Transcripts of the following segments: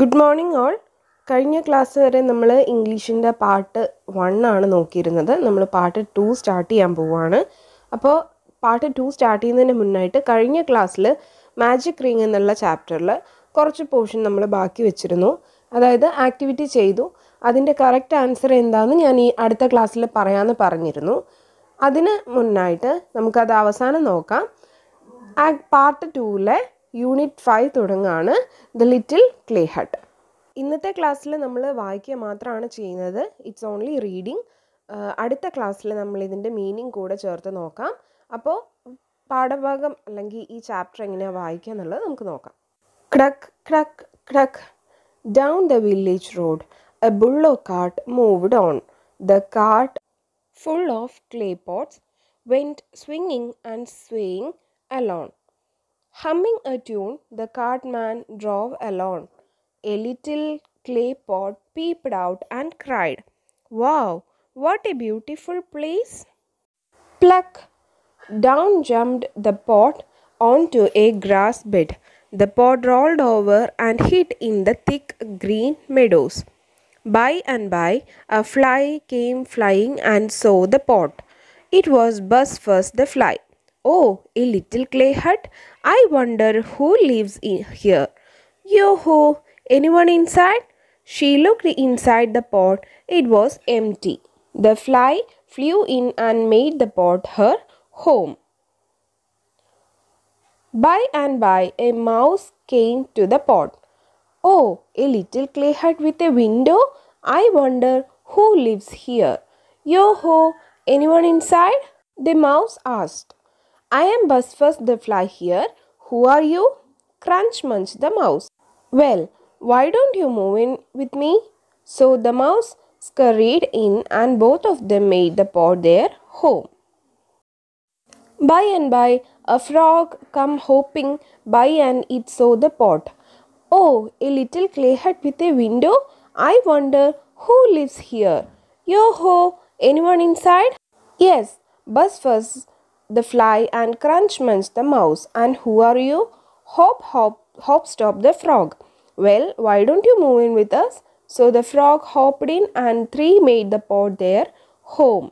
Good morning all കഴിഞ്ഞ class വരെ നമ്മൾ ഇംഗ്ലീഷിൻ്റെ പാർട്ട് വൺ ആണ് നോക്കിയിരുന്നത് നമ്മൾ പാർട്ട് ടു സ്റ്റാർട്ട് ചെയ്യാൻ പോവുകയാണ് അപ്പോൾ പാർട്ട് ടു സ്റ്റാർട്ട് ചെയ്യുന്നതിന് മുന്നായിട്ട് കഴിഞ്ഞ ക്ലാസ്സിൽ മാജിക് റിംഗ് എന്നുള്ള ചാപ്റ്ററിൽ കുറച്ച് പോർഷൻ നമ്മൾ ബാക്കി വെച്ചിരുന്നു അതായത് ആക്ടിവിറ്റി ചെയ്തു അതിൻ്റെ കറക്റ്റ് ആൻസർ എന്താണെന്ന് ഞാൻ ഈ അടുത്ത ക്ലാസ്സിൽ പറയാമെന്ന് പറഞ്ഞിരുന്നു അതിന് മുന്നായിട്ട് നമുക്കത് അവസാനം നോക്കാം പാർട്ട് ടൂവിലെ യൂണിറ്റ് ഫൈവ് തുടങ്ങാണ് ദ ലിറ്റിൽ ക്ലേ ഹട്ട് ഇന്നത്തെ ക്ലാസ്സിൽ നമ്മൾ വായിക്കുക മാത്രമാണ് ചെയ്യുന്നത് ഇറ്റ്സ് ഓൺലി റീഡിങ് അടുത്ത ക്ലാസ്സിൽ നമ്മൾ ഇതിൻ്റെ മീനിങ് കൂടെ ചേർത്ത് നോക്കാം അപ്പോൾ പാഠഭാഗം അല്ലെങ്കിൽ ഈ ചാപ്റ്റർ എങ്ങനെയാണ് വായിക്കുക എന്നുള്ളത് നമുക്ക് നോക്കാം ക്ടക്ക് ക്ടക്ക് ക്ടക്ക് down the village road a bullock cart moved on the cart full of clay pots went സ്വിങ്ങിങ് and swaying along Humming a tune, the cartman drove along. A little clay pot peeped out and cried, Wow, what a beautiful place! Pluck! Down jumped the pot onto a grass bed. The pot rolled over and hid in the thick green meadows. By and by, a fly came flying and saw the pot. It was Buzz First the Fly. Oh, a little clay hut? I wonder who lives in here. Yo ho! Anyone inside? She looked inside the pot. It was empty. The fly flew in and made the pot her home. By and by, a mouse came to the pot. Oh, a little clay hut with a window? I wonder who lives here. Yo ho! Anyone inside? The mouse asked. I am Busfus the fly here. Who are you? Crunch Munch the mouse. Well, why don't you move in with me? So the mouse scurried in and both of them made the pod their home. By and by, a frog come hopping by and it saw the pot. Oh, a little clay hut with a window? I wonder who lives here. Yo ho, anyone inside? Yes, Buzz Fuzz the fly and crunch munch the mouse. And who are you? Hop, hop, hop, stop the frog. Well, why don't you move in with us? So the frog hopped in and three made the pot their home.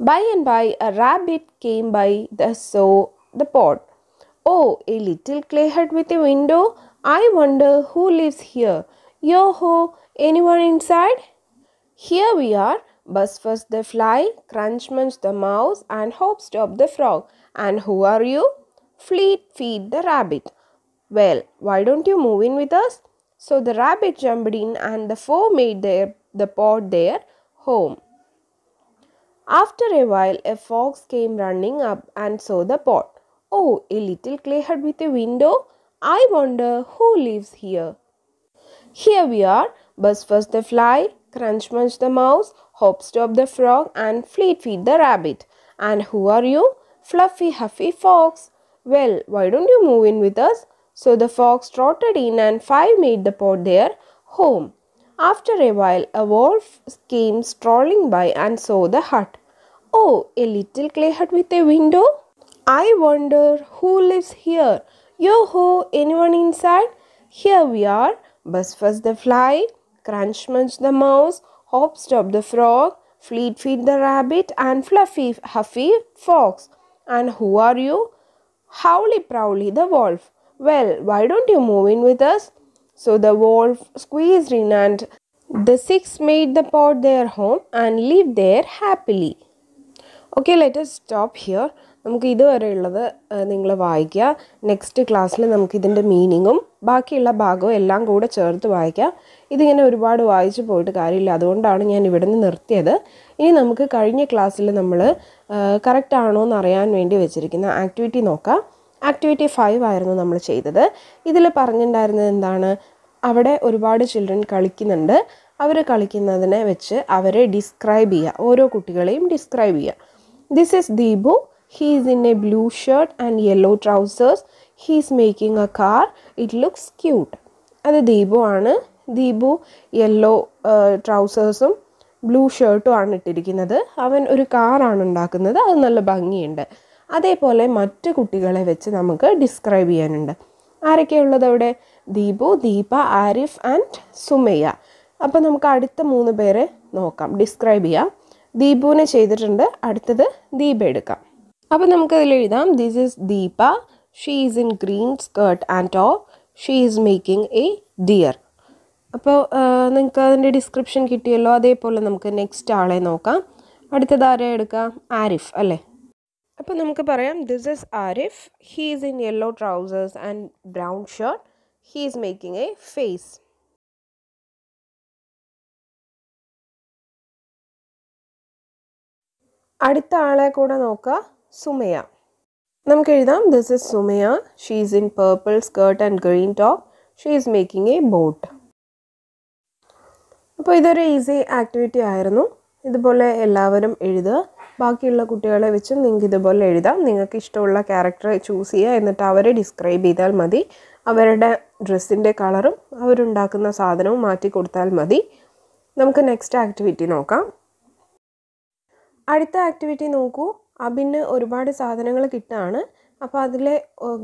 By and by, a rabbit came by the saw the pot. Oh, a little clay hut with a window. I wonder who lives here. Yo ho, anyone inside? Here we are, Buzz first the fly, Crunch munch the mouse, and Hop stop the frog. And who are you? Fleet feed the rabbit. Well, why don't you move in with us? So the rabbit jumped in and the four made their, the pot their home. After a while, a fox came running up and saw the pot. Oh, a little clay hut with a window? I wonder who lives here. Here we are. Buzz first the fly, Crunch munch the mouse, Stop the frog and Fleet Feet the rabbit. And who are you? Fluffy Huffy Fox. Well, why don't you move in with us? So the fox trotted in and five made the pot their home. After a while, a wolf came strolling by and saw the hut. Oh, a little clay hut with a window? I wonder who lives here. Yo ho, anyone inside? Here we are. Buzz fuzz the fly, crunch munch the mouse, Hop Stop the Frog, Fleet Feet the Rabbit, and Fluffy Huffy Fox. And who are you? Howly Prowly the Wolf. Well, why don't you move in with us? So the wolf squeezed in and the six made the pot their home and lived there happily. Okay, let us stop here. നമുക്ക് ഇതുവരെയുള്ളത് നിങ്ങൾ വായിക്കുക next ക്ലാസ്സിൽ നമുക്കിതിൻ്റെ മീനിങ്ങും ബാക്കിയുള്ള ഭാഗവും എല്ലാം കൂടെ ചേർത്ത് വായിക്കാം ഇതിങ്ങനെ ഒരുപാട് വായിച്ചു പോയിട്ട് കാര്യമില്ല അതുകൊണ്ടാണ് ഞാൻ ഇവിടെ നിന്ന് നിർത്തിയത് ഇനി നമുക്ക് കഴിഞ്ഞ ക്ലാസ്സിൽ നമ്മൾ കറക്റ്റ് ആണോ എന്ന് അറിയാൻ വേണ്ടി വെച്ചിരിക്കുന്ന ആക്ടിവിറ്റി നോക്കാം ആക്ടിവിറ്റി ഫൈവ് ആയിരുന്നു നമ്മൾ ചെയ്തത് ഇതിൽ പറഞ്ഞിട്ടുണ്ടായിരുന്നത് എന്താണ് അവിടെ ഒരുപാട് ചിൽഡ്രൻ കളിക്കുന്നുണ്ട് അവർ കളിക്കുന്നതിനെ വെച്ച് അവരെ ഡിസ്ക്രൈബ് ചെയ്യുക ഓരോ കുട്ടികളെയും ഡിസ്ക്രൈബ് ചെയ്യുക this is Deepu He is in a blue shirt and yellow trousers. He is making a car. It looks cute. അത് ദീപു ആണ് ദീപു യെല്ലോ ട്രൗസേഴ്സും ബ്ലൂ ഷർട്ടും ആണ് ഇട്ടിരിക്കുന്നത് അവൻ ഒരു കാറാണ് ഉണ്ടാക്കുന്നത് അത് നല്ല ഭംഗിയുണ്ട് അതേപോലെ മറ്റു കുട്ടികളെ വെച്ച് നമുക്ക് ഡിസ്ക്രൈബ് ചെയ്യാനുണ്ട് ആരൊക്കെയുള്ളത് അവിടെ ദീപു ദീപ ആരിഫ് ആൻഡ് സുമയ്യ അപ്പോൾ നമുക്ക് അടുത്ത മൂന്ന് പേരെ നോക്കാം ഡിസ്ക്രൈബ് ചെയ്യാം ദീപുവിനെ ചെയ്തിട്ടുണ്ട് അടുത്തത് ദീപ എടുക്കാം അപ്പോൾ നമുക്കതിൽ എഴുതാം this is Deepa she is in green skirt and top she is making a deer അപ്പോൾ നിങ്ങൾക്ക് അതിൻ്റെ ഡിസ്ക്രിപ്ഷൻ കിട്ടിയല്ലോ അതേപോലെ നമുക്ക് നെക്സ്റ്റ് ആളെ നോക്കാം അടുത്തത് ആരെ എടുക്കാം ആരിഫ് അല്ലേ അപ്പോൾ നമുക്ക് പറയാം this is Arif he is in yellow trousers and brown shirt he is making a face അടുത്ത ആളെ കൂടെ നോക്കുക സുമയ നമുക്ക് എഴുതാം this is Sumaya she's in purple skirt and green top she's making a boat അപ്പോൾ ഇതൊരു ഈസി ആക്ടിവിറ്റി ആയിരുന്നു ഇതുപോലെ എല്ലാവരും എഴുതുക ബാക്കിയുള്ള കുട്ടികളെ വെച്ചും നിങ്ങൾക്ക് ഇതുപോലെ എഴുതാം നിങ്ങൾക്ക് ഇഷ്ടമുള്ള ക്യാരക്ടർ ചൂസ് ചെയ്യുക എന്നിട്ട് അവരെ ഡിസ്ക്രൈബ് ചെയ്താൽ മതി അവരുടെ ഡ്രസ്സിൻ്റെ കളറും അവരുണ്ടാക്കുന്ന സാധനവും മാറ്റി കൊടുത്താൽ മതി നമുക്ക് നെക്സ്റ്റ് ആക്ടിവിറ്റി നോക്കാം അടുത്ത ആക്ടിവിറ്റി നോക്കൂ അബിന് ഒരുപാട് സാധനങ്ങൾ കിട്ടുകയാണ് അപ്പോൾ അതിൽ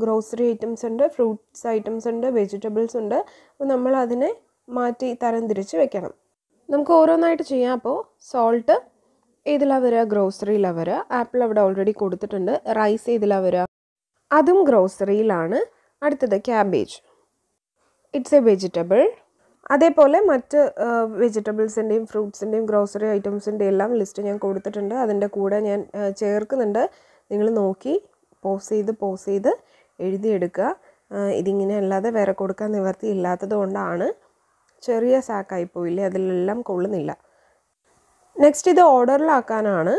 ഗ്രോസറി ഐറ്റംസ് ഉണ്ട് ഫ്രൂട്ട്സ് ഐറ്റംസ് ഉണ്ട് വെജിറ്റബിൾസ് ഉണ്ട് അപ്പോൾ നമ്മൾ അതിനെ മാറ്റി തരം തിരിച്ച് വെക്കണം നമുക്ക് ഓരോന്നായിട്ട് ചെയ്യാം അപ്പോൾ സോൾട്ട് ഏതിലാണ് വരിക ഗ്രോസറിയിലാണ് വരിക ആപ്പിൾ അവിടെ ഓൾറെഡി കൊടുത്തിട്ടുണ്ട് റൈസ് ഏതിലാണ് വരിക അതും ഗ്രോസറിയിലാണ് അടുത്തത് ക്യാബേജ് ഇറ്റ്സ് എ വെജിറ്റബിൾ അതേപോലെ മറ്റ് വെജിറ്റബിൾസിൻ്റെയും ഫ്രൂട്ട്സിൻ്റെയും ഗ്രോസറി ഐറ്റംസിൻ്റെ എല്ലാം ലിസ്റ്റ് ഞാൻ കൊടുത്തിട്ടുണ്ട് അതിൻ്റെ കൂടെ ഞാൻ ചേർക്കുന്നുണ്ട് നിങ്ങൾ നോക്കി പോസ് ചെയ്ത് പോസ് ചെയ്ത് എഴുതിയെടുക്കുക ഇതിങ്ങനെ അല്ലാതെ വേറെ കൊടുക്കാൻ നിവർത്തി ഇല്ലാത്തത് കൊണ്ടാണ് ചെറിയ സാക്കായി പോയില്ലേ അതിലെല്ലാം കൊള്ളുന്നില്ല നെക്സ്റ്റ് ഇത് ഓർഡറിലാക്കാനാണ്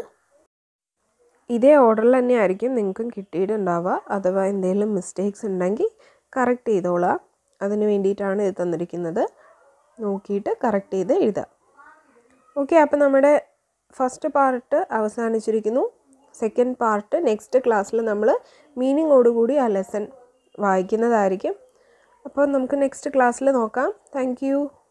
ഇതേ ഓർഡറിൽ തന്നെ ആയിരിക്കും നിങ്ങൾക്കും കിട്ടിയിട്ടുണ്ടാവുക അഥവാ എന്തെങ്കിലും മിസ്റ്റേക്സ് ഉണ്ടെങ്കിൽ കറക്റ്റ് ചെയ്തോളാം അതിന് വേണ്ടിയിട്ടാണ് ഇത് തന്നിരിക്കുന്നത് നോക്കിയിട്ട് കറക്റ്റ് ചെയ്ത് എഴുതുക ഓക്കെ അപ്പോൾ നമ്മുടെ ഫസ്റ്റ് പാർട്ട് അവസാനിച്ചിരിക്കുന്നു സെക്കൻഡ് പാർട്ട് നെക്സ്റ്റ് ക്ലാസ്സിൽ നമ്മൾ മീനിങ്ങോടുകൂടി ആ ലെസൺ വായിക്കുന്നതായിരിക്കും അപ്പോൾ നമുക്ക് നെക്സ്റ്റ് ക്ലാസ്സിൽ നോക്കാം താങ്ക്